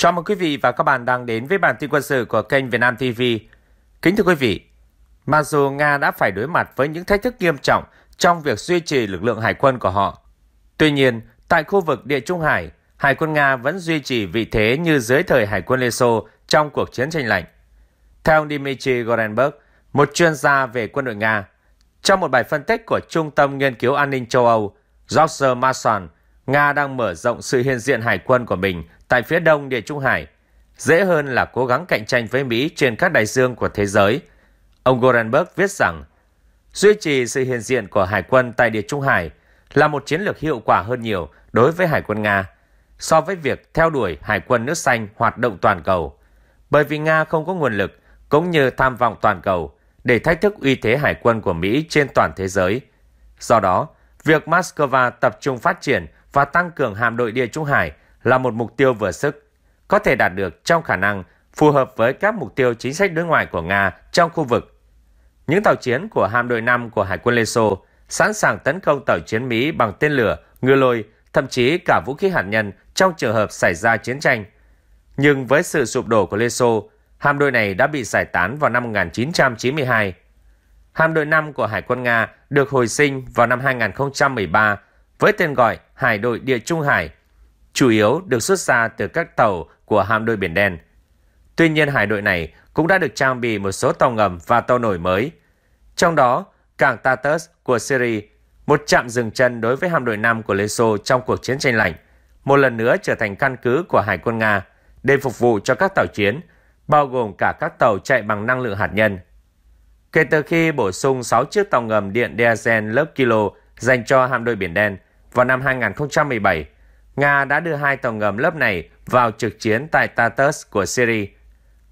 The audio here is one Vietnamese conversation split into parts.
Chào mừng quý vị và các bạn đang đến với bản tin quân sự của kênh Việt Nam TV. Kính thưa quý vị, mặc dù Nga đã phải đối mặt với những thách thức nghiêm trọng trong việc duy trì lực lượng hải quân của họ, tuy nhiên, tại khu vực Địa Trung Hải, Hải quân Nga vẫn duy trì vị thế như dưới thời Hải quân Liên Xô trong cuộc chiến tranh lạnh. Theo Dmitry Gorenberg, một chuyên gia về quân đội Nga, trong một bài phân tích của Trung tâm Nghiên cứu An ninh châu Âu, George marson Nga đang mở rộng sự hiện diện hải quân của mình tại phía đông Địa Trung Hải, dễ hơn là cố gắng cạnh tranh với Mỹ trên các đại dương của thế giới. Ông Gorenberg viết rằng, duy trì sự hiện diện của hải quân tại Địa Trung Hải là một chiến lược hiệu quả hơn nhiều đối với hải quân Nga so với việc theo đuổi hải quân nước xanh hoạt động toàn cầu, bởi vì Nga không có nguồn lực cũng như tham vọng toàn cầu để thách thức uy thế hải quân của Mỹ trên toàn thế giới. Do đó, việc Moscow tập trung phát triển và tăng cường hạm đội địa Trung Hải – là một mục tiêu vừa sức, có thể đạt được trong khả năng phù hợp với các mục tiêu chính sách đối ngoại của Nga trong khu vực. Những tàu chiến của hạm đội 5 của Hải quân Lesotho sẵn sàng tấn công tàu chiến Mỹ bằng tên lửa, ngư lôi, thậm chí cả vũ khí hạt nhân trong trường hợp xảy ra chiến tranh. Nhưng với sự sụp đổ của Lesotho, hạm đội này đã bị giải tán vào năm 1992. Hạm đội 5 của Hải quân Nga được hồi sinh vào năm 2013 với tên gọi Hải đội Địa Trung Hải chủ yếu được xuất ra từ các tàu của hạm đội Biển Đen. Tuy nhiên hải đội này cũng đã được trang bị một số tàu ngầm và tàu nổi mới. Trong đó, cảng Tartus của Syria, một trạm dừng chân đối với hạm đội Nam của Lesotho trong cuộc chiến tranh lạnh, một lần nữa trở thành căn cứ của Hải quân Nga để phục vụ cho các tàu chiến, bao gồm cả các tàu chạy bằng năng lượng hạt nhân. Kể từ khi bổ sung 6 chiếc tàu ngầm điện diesel lớp kilo dành cho hạm đội Biển Đen vào năm 2017, Nga đã đưa hai tàu ngầm lớp này vào trực chiến tại Tartus của Syria.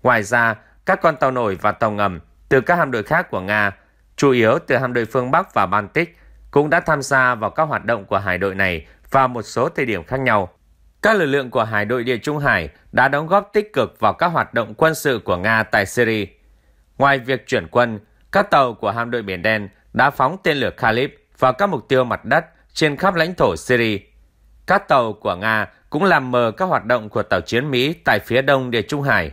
Ngoài ra, các con tàu nổi và tàu ngầm từ các hạm đội khác của Nga, chủ yếu từ hạm đội phương Bắc và Baltic, cũng đã tham gia vào các hoạt động của hải đội này vào một số thời điểm khác nhau. Các lực lượng của Hải đội Địa Trung Hải đã đóng góp tích cực vào các hoạt động quân sự của Nga tại Syria. Ngoài việc chuyển quân, các tàu của hạm đội Biển Đen đã phóng tên lửa Khalib vào các mục tiêu mặt đất trên khắp lãnh thổ Syria các tàu của Nga cũng làm mờ các hoạt động của tàu chiến Mỹ tại phía đông địa Trung Hải.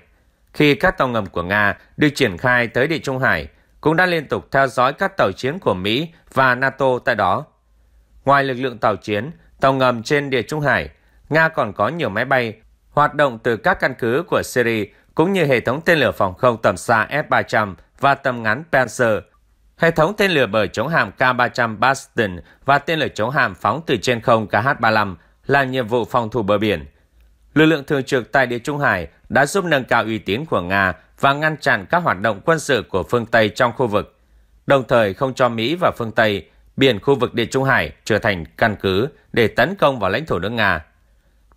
Khi các tàu ngầm của Nga được triển khai tới địa Trung Hải, cũng đã liên tục theo dõi các tàu chiến của Mỹ và NATO tại đó. Ngoài lực lượng tàu chiến, tàu ngầm trên địa Trung Hải, Nga còn có nhiều máy bay hoạt động từ các căn cứ của Syria cũng như hệ thống tên lửa phòng không tầm xa s 300 và tầm ngắn Panzer – Hệ thống tên lửa bởi chống hạm K-300 Bastion và tên lửa chống hạm phóng từ trên không KH-35 là nhiệm vụ phòng thủ bờ biển. Lực lượng thường trực tại Địa Trung Hải đã giúp nâng cao uy tín của Nga và ngăn chặn các hoạt động quân sự của phương Tây trong khu vực, đồng thời không cho Mỹ và phương Tây biển khu vực Địa Trung Hải trở thành căn cứ để tấn công vào lãnh thổ nước Nga.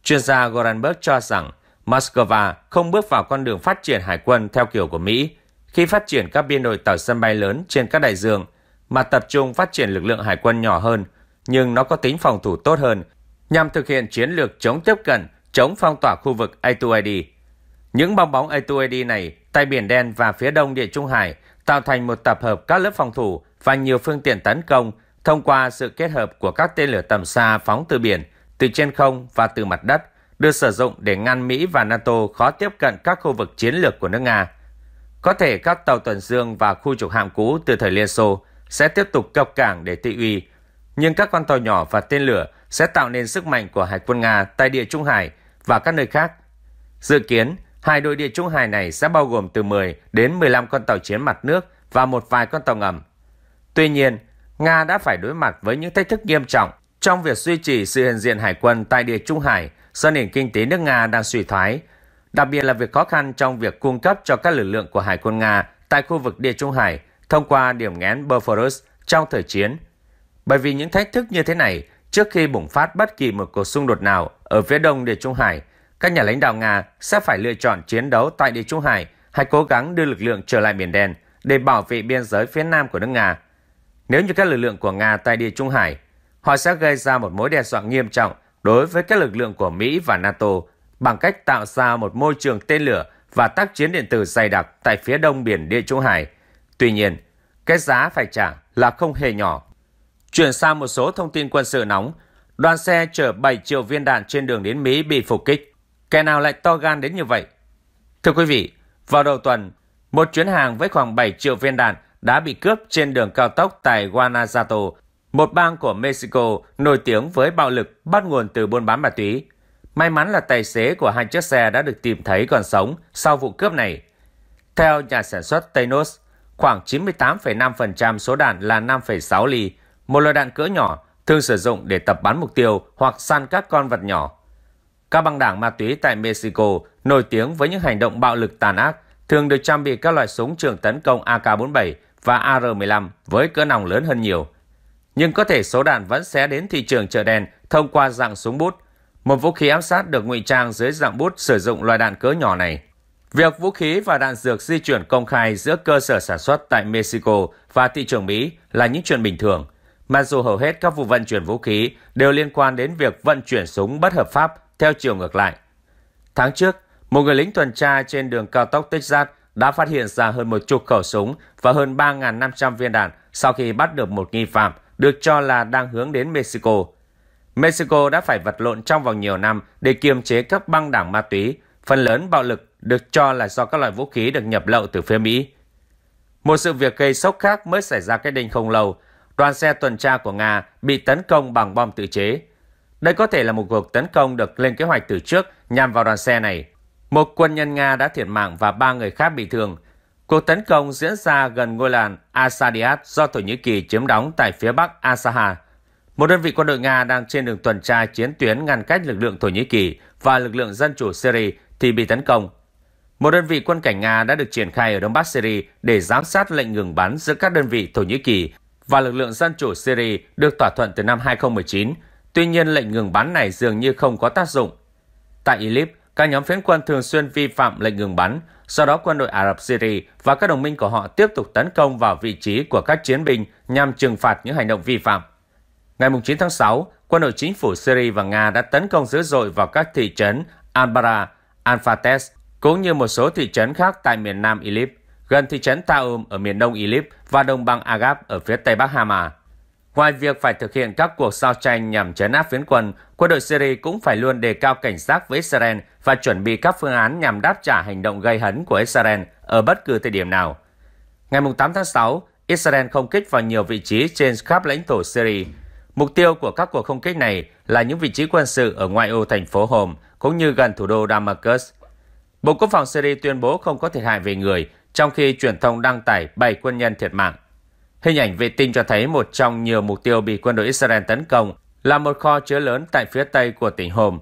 Chuyên gia Goranberg cho rằng Moscow không bước vào con đường phát triển hải quân theo kiểu của Mỹ, khi phát triển các biên đội tàu sân bay lớn trên các đại dương, mà tập trung phát triển lực lượng hải quân nhỏ hơn, nhưng nó có tính phòng thủ tốt hơn, nhằm thực hiện chiến lược chống tiếp cận, chống phong tỏa khu vực A2AD. Những bong bóng A2AD này tại Biển Đen và phía đông Địa Trung Hải tạo thành một tập hợp các lớp phòng thủ và nhiều phương tiện tấn công thông qua sự kết hợp của các tên lửa tầm xa phóng từ biển, từ trên không và từ mặt đất, được sử dụng để ngăn Mỹ và NATO khó tiếp cận các khu vực chiến lược của nước Nga. Có thể các tàu tuần dương và khu trục hạm cũ từ thời Liên Xô sẽ tiếp tục cập cảng để thị uy, nhưng các con tàu nhỏ và tên lửa sẽ tạo nên sức mạnh của Hải quân Nga tại địa Trung Hải và các nơi khác. Dự kiến, hai đội địa Trung Hải này sẽ bao gồm từ 10 đến 15 con tàu chiến mặt nước và một vài con tàu ngầm. Tuy nhiên, Nga đã phải đối mặt với những thách thức nghiêm trọng trong việc duy trì sự hiện diện hải quân tại địa Trung Hải do nền kinh tế nước Nga đang suy thoái đặc biệt là việc khó khăn trong việc cung cấp cho các lực lượng của Hải quân Nga tại khu vực Địa Trung Hải thông qua điểm nghẽn Bosphorus trong thời chiến. Bởi vì những thách thức như thế này, trước khi bùng phát bất kỳ một cuộc xung đột nào ở phía đông Địa Trung Hải, các nhà lãnh đạo Nga sẽ phải lựa chọn chiến đấu tại Địa Trung Hải hay cố gắng đưa lực lượng trở lại Biển Đen để bảo vệ biên giới phía nam của nước Nga. Nếu như các lực lượng của Nga tại Địa Trung Hải, họ sẽ gây ra một mối đe dọa nghiêm trọng đối với các lực lượng của Mỹ và NATO bằng cách tạo ra một môi trường tên lửa và tác chiến điện tử dày đặc tại phía đông biển Địa Trung Hải. Tuy nhiên, cái giá phải trả là không hề nhỏ. Chuyển sang một số thông tin quân sự nóng, đoàn xe chở 7 triệu viên đạn trên đường đến Mỹ bị phục kích. Kẻ nào lại to gan đến như vậy? Thưa quý vị, vào đầu tuần, một chuyến hàng với khoảng 7 triệu viên đạn đã bị cướp trên đường cao tốc tại Guanajuato, một bang của Mexico nổi tiếng với bạo lực bắt nguồn từ buôn bán ma túy. May mắn là tài xế của hai chiếc xe đã được tìm thấy còn sống sau vụ cướp này. Theo nhà sản xuất Thanos, khoảng 98,5% số đạn là 5,6 ly, một loại đạn cỡ nhỏ thường sử dụng để tập bắn mục tiêu hoặc săn các con vật nhỏ. Các băng đảng ma túy tại Mexico nổi tiếng với những hành động bạo lực tàn ác, thường được trang bị các loại súng trường tấn công AK-47 và AR-15 với cỡ nòng lớn hơn nhiều. Nhưng có thể số đạn vẫn sẽ đến thị trường chợ đen thông qua dạng súng bút một vũ khí ám sát được ngụy trang dưới dạng bút sử dụng loại đạn cỡ nhỏ này. Việc vũ khí và đạn dược di chuyển công khai giữa cơ sở sản xuất tại Mexico và thị trường Mỹ là những chuyện bình thường, mặc dù hầu hết các vụ vận chuyển vũ khí đều liên quan đến việc vận chuyển súng bất hợp pháp theo chiều ngược lại. Tháng trước, một người lính tuần tra trên đường cao tốc Texas đã phát hiện ra hơn một chục khẩu súng và hơn 3.500 viên đạn sau khi bắt được một nghi phạm được cho là đang hướng đến Mexico – Mexico đã phải vật lộn trong vòng nhiều năm để kiềm chế các băng đảng ma túy, phần lớn bạo lực được cho là do các loại vũ khí được nhập lậu từ phía Mỹ. Một sự việc gây sốc khác mới xảy ra cách đây không lâu, đoàn xe tuần tra của Nga bị tấn công bằng bom tự chế. Đây có thể là một cuộc tấn công được lên kế hoạch từ trước nhằm vào đoàn xe này. Một quân nhân Nga đã thiệt mạng và ba người khác bị thương. Cuộc tấn công diễn ra gần ngôi làng Asadiat do Thổ Nhĩ Kỳ chiếm đóng tại phía bắc Asaha, một đơn vị quân đội Nga đang trên đường tuần tra chiến tuyến ngăn cách lực lượng Thổ Nhĩ Kỳ và lực lượng dân chủ Syria thì bị tấn công. Một đơn vị quân cảnh Nga đã được triển khai ở Đông Bắc Syria để giám sát lệnh ngừng bắn giữa các đơn vị Thổ Nhĩ Kỳ và lực lượng dân chủ Syria được thỏa thuận từ năm 2019. Tuy nhiên, lệnh ngừng bắn này dường như không có tác dụng. Tại Idlib, các nhóm phiến quân thường xuyên vi phạm lệnh ngừng bắn, sau đó quân đội Ả Rập Syria và các đồng minh của họ tiếp tục tấn công vào vị trí của các chiến binh nhằm trừng phạt những hành động vi phạm. Ngày 9 tháng 6, quân đội chính phủ Syria và Nga đã tấn công dữ dội vào các thị trấn Anbara, Anfates, cũng như một số thị trấn khác tại miền nam Idlib, gần thị trấn Taum ở miền đông Idlib và đồng bằng Agab ở phía tây bắc Hama. Ngoài việc phải thực hiện các cuộc giao tranh nhằm chấn áp phiến quân, quân đội Syria cũng phải luôn đề cao cảnh giác với Israel và chuẩn bị các phương án nhằm đáp trả hành động gây hấn của Israel ở bất cứ thời điểm nào. Ngày 8 tháng 6, Israel không kích vào nhiều vị trí trên khắp lãnh thổ Syria, Mục tiêu của các cuộc không kích này là những vị trí quân sự ở ngoại ô thành phố Home cũng như gần thủ đô Damascus. Bộ Quốc phòng Syria tuyên bố không có thiệt hại về người, trong khi truyền thông đăng tải 7 quân nhân thiệt mạng. Hình ảnh vệ tinh cho thấy một trong nhiều mục tiêu bị quân đội Israel tấn công là một kho chứa lớn tại phía tây của tỉnh Home.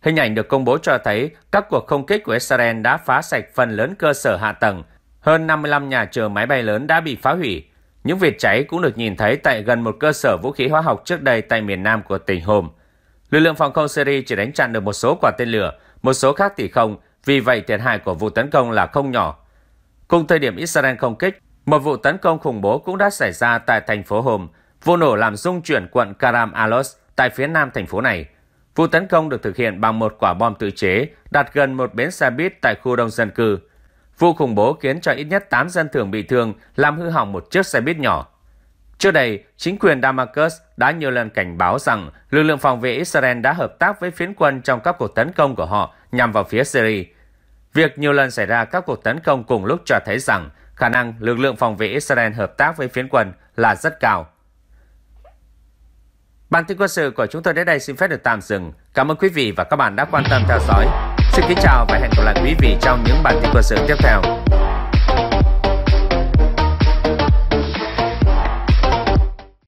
Hình ảnh được công bố cho thấy các cuộc không kích của Israel đã phá sạch phần lớn cơ sở hạ tầng, hơn 55 nhà chờ máy bay lớn đã bị phá hủy, những vệt cháy cũng được nhìn thấy tại gần một cơ sở vũ khí hóa học trước đây tại miền Nam của tỉnh Hôm. Lực lượng phòng không Syria chỉ đánh chặn được một số quả tên lửa, một số khác thì không, vì vậy thiệt hại của vụ tấn công là không nhỏ. Cùng thời điểm Israel không kích, một vụ tấn công khủng bố cũng đã xảy ra tại thành phố Hôm. Vụ nổ làm rung chuyển quận Karam Alos tại phía nam thành phố này. Vụ tấn công được thực hiện bằng một quả bom tự chế đặt gần một bến xe buýt tại khu đông dân cư. Vụ khủng bố khiến cho ít nhất 8 dân thường bị thương, làm hư hỏng một chiếc xe buýt nhỏ. Trước đây, chính quyền Damascus đã nhiều lần cảnh báo rằng lực lượng phòng vệ Israel đã hợp tác với phiến quân trong các cuộc tấn công của họ nhằm vào phía Syria. Việc nhiều lần xảy ra các cuộc tấn công cùng lúc cho thấy rằng khả năng lực lượng phòng vệ Israel hợp tác với phiến quân là rất cao. Bản tin quân sự của chúng tôi đến đây xin phép được tạm dừng. Cảm ơn quý vị và các bạn đã quan tâm theo dõi. Xin kính chào và hẹn gặp lại quý vị trong những bản tin quân sự tiếp theo.